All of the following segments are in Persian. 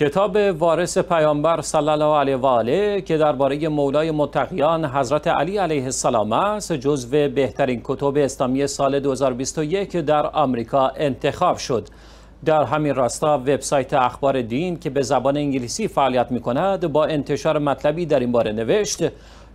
کتاب وارث پیامبر صلی الله علیه و آله که درباره مولای متقیان حضرت علی علیه السلام است جزو بهترین کتب اسلامی سال 2021 در آمریکا انتخاب شد در همین راستا وبسایت اخبار دین که به زبان انگلیسی فعالیت می کند با انتشار مطلبی در این باره نوشت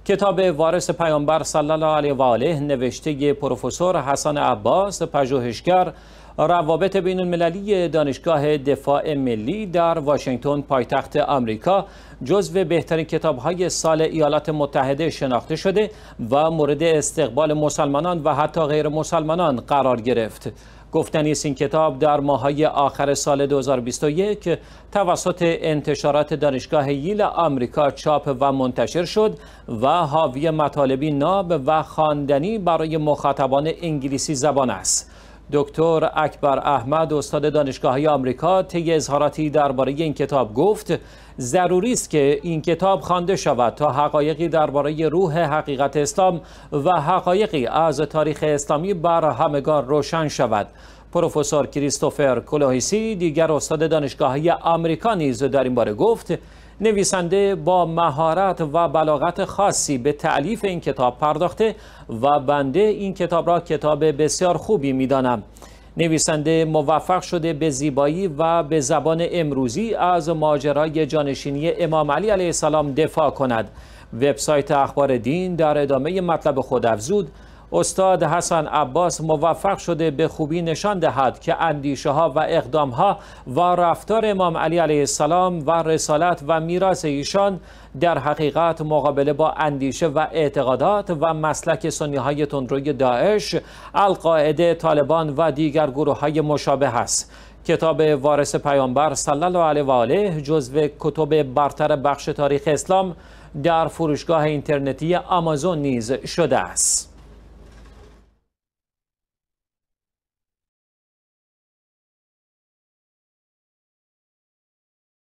کتاب وارث پیامبر صلی الله علیه و آله نوشته پروفسور حسن عباس پژوهشگر روابط بین المللی دانشگاه دفاع ملی در واشنگتن پایتخت آمریکا جزو بهترین کتاب های سال ایالات متحده شناخته شده و مورد استقبال مسلمانان و حتی غیر مسلمانان قرار گرفت. گفتنی است این کتاب در ماهای آخر سال 2021 توسط انتشارات دانشگاه ییل آمریکا چاپ و منتشر شد و حاوی مطالبی ناب و خواندنی برای مخاطبان انگلیسی زبان است. دکتر اکبر احمد استاد دانشگاهی آمریکا طی اظهاراتی درباره این کتاب گفت ضروری است که این کتاب خوانده شود تا حقایقی درباره روح حقیقت اسلام و حقایقی از تاریخ اسلامی بر همگان روشن شود پروفسور کریستوفر کلوهیسی دیگر استاد دانشگاهی آمریکا نیز در این باره گفت نویسنده با مهارت و بلاغت خاصی به تعلیف این کتاب پرداخته و بنده این کتاب را کتاب بسیار خوبی دانم نویسنده موفق شده به زیبایی و به زبان امروزی از ماجرای جانشینی امام علی علیه السلام دفاع کند وبسایت اخبار دین در ادامه مطلب خود افزود استاد حسن عباس موفق شده به خوبی نشان دهد که اندیشه ها و اقدام ها و رفتار امام علی علیه السلام و رسالت و میراث ایشان در حقیقت مقابله با اندیشه و اعتقادات و مسلک سنی های تندروی داعش، القاعده، طالبان و دیگر گروه های مشابه است. کتاب وارث پیامبر صلی الله علیه و آله جزو کتب برتر بخش تاریخ اسلام در فروشگاه اینترنتی آمازون نیز شده است.